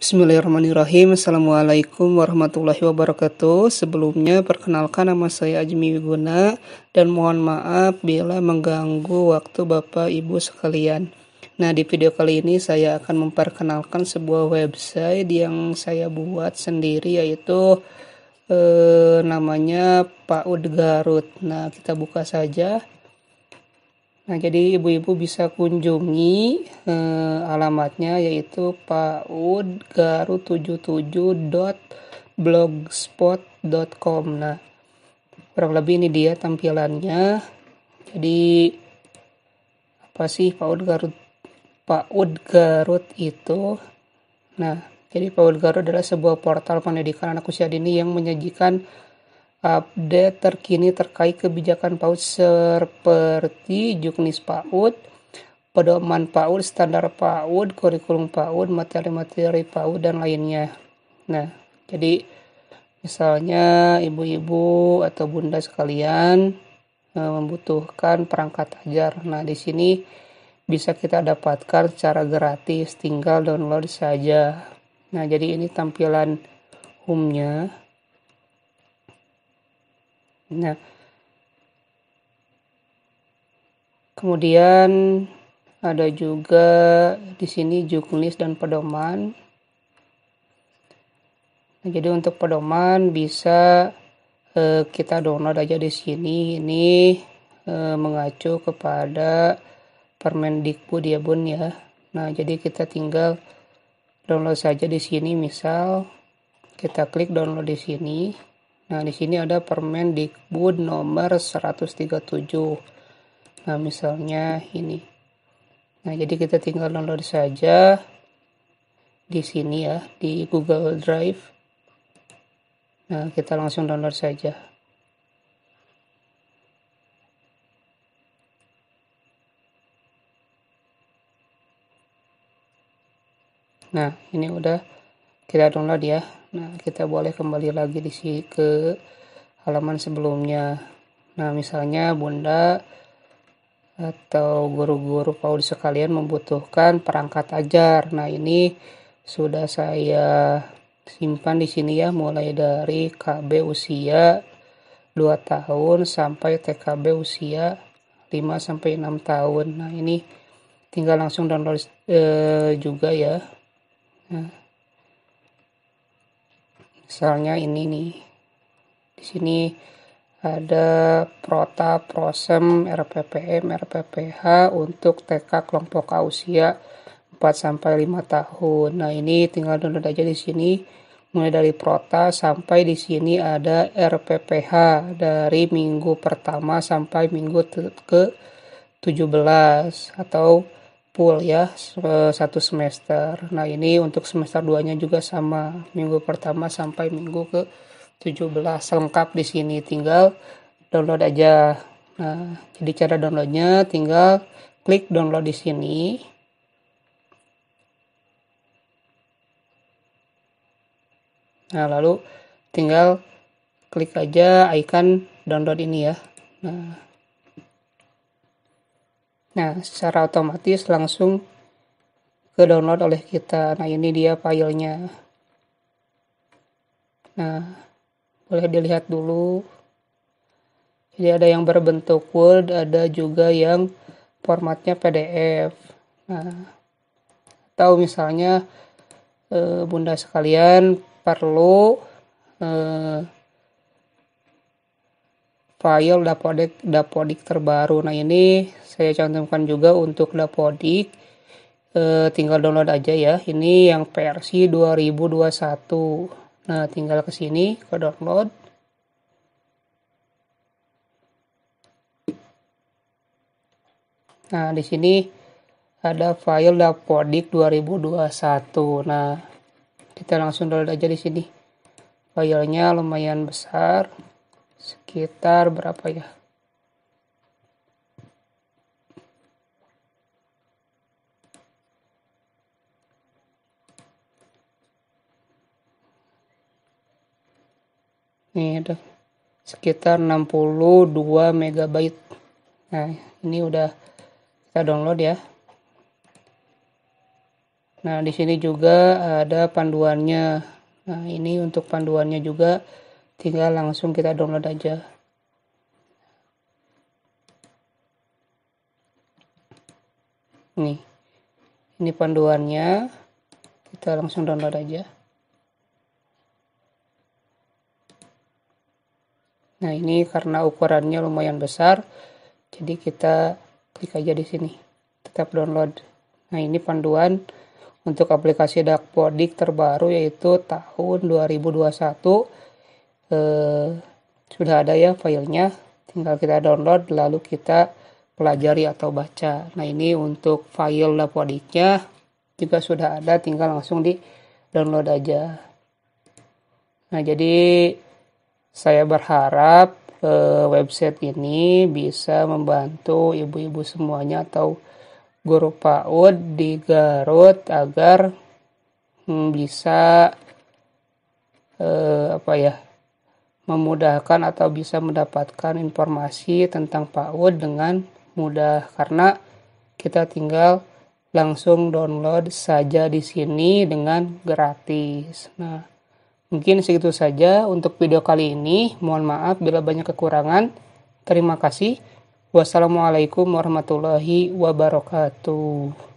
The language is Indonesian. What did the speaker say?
Bismillahirrahmanirrahim. Assalamualaikum warahmatullahi wabarakatuh. Sebelumnya perkenalkan nama saya Ajmi Wiguna dan mohon maaf bila mengganggu waktu Bapak Ibu sekalian. Nah, di video kali ini saya akan memperkenalkan sebuah website yang saya buat sendiri yaitu eh, namanya Ud Garut. Nah, kita buka saja. Nah, jadi ibu-ibu bisa kunjungi eh, alamatnya yaitu paudgaru77.blogspot.com. Nah, kurang lebih ini dia tampilannya. Jadi apa sih Paud Garut? Paud Garut itu nah, jadi Paud Garut adalah sebuah portal pendidikan anak usia dini yang menyajikan update terkini terkait kebijakan PAUD seperti juknis PAUD, pedoman PAUD, standar PAUD, kurikulum PAUD, materi-materi PAUD dan lainnya. Nah, jadi misalnya ibu-ibu atau bunda sekalian eh, membutuhkan perangkat ajar. Nah, di sini bisa kita dapatkan secara gratis, tinggal download saja. Nah, jadi ini tampilan home-nya. Nah, kemudian ada juga di sini juknis dan pedoman. Nah, jadi untuk pedoman bisa eh, kita download aja di sini. Ini eh, mengacu kepada Permendikbud ya Bun ya. Nah, jadi kita tinggal download saja di sini misal kita klik download di sini. Nah, di sini ada permen Dikbud nomor 137. Nah, misalnya ini. Nah, jadi kita tinggal download saja di sini ya, di Google Drive. Nah, kita langsung download saja. Nah, ini udah kita download ya. Nah, kita boleh kembali lagi di sini ke halaman sebelumnya. Nah, misalnya Bunda atau guru-guru Paulus sekalian membutuhkan perangkat ajar. Nah, ini sudah saya simpan di sini ya, mulai dari KB usia 2 tahun sampai TKB usia 5 sampai 6 tahun. Nah, ini tinggal langsung download eh, juga ya. Nah, Misalnya ini nih. Di sini ada prota, prosem, RPPM, RPPH untuk TK kelompok usia 4 sampai 5 tahun. Nah, ini tinggal download aja di sini mulai dari prota sampai di sini ada RPPH dari minggu pertama sampai minggu ke 17 atau full ya satu semester. Nah ini untuk semester 2-nya juga sama minggu pertama sampai minggu ke 17 lengkap di sini tinggal download aja. Nah, jadi cara downloadnya tinggal klik download di sini. Nah, lalu tinggal klik aja icon download ini ya. Nah, Nah, secara otomatis langsung ke download oleh kita. Nah, ini dia filenya. Nah, boleh dilihat dulu. Jadi ada yang berbentuk Word, ada juga yang formatnya PDF. Nah, atau misalnya e, bunda sekalian perlu e, file dapodik dapodik terbaru nah ini saya cantumkan juga untuk dapodik e, tinggal download aja ya ini yang versi 2021 nah tinggal ke sini ke download nah di sini ada file dapodik 2021 nah kita langsung download aja di sini filenya lumayan besar sekitar berapa ya? Ini ada sekitar 62 MB. Nah, ini udah kita download ya. Nah, di sini juga ada panduannya. Nah, ini untuk panduannya juga tinggal langsung kita download aja nih ini panduannya kita langsung download aja nah ini karena ukurannya lumayan besar jadi kita klik aja di sini tetap download nah ini panduan untuk aplikasi Dakpodik terbaru yaitu tahun 2021 eh, sudah ada ya filenya tinggal kita download lalu kita pelajari atau baca nah ini untuk file lapodiknya juga sudah ada tinggal langsung di download aja nah jadi saya berharap eh, website ini bisa membantu ibu-ibu semuanya atau guru PAUD di Garut agar hmm, bisa eh, apa ya memudahkan atau bisa mendapatkan informasi tentang PAUD dengan mudah karena kita tinggal langsung download saja di sini dengan gratis. Nah, mungkin segitu saja untuk video kali ini. Mohon maaf bila banyak kekurangan. Terima kasih. Wassalamualaikum warahmatullahi wabarakatuh.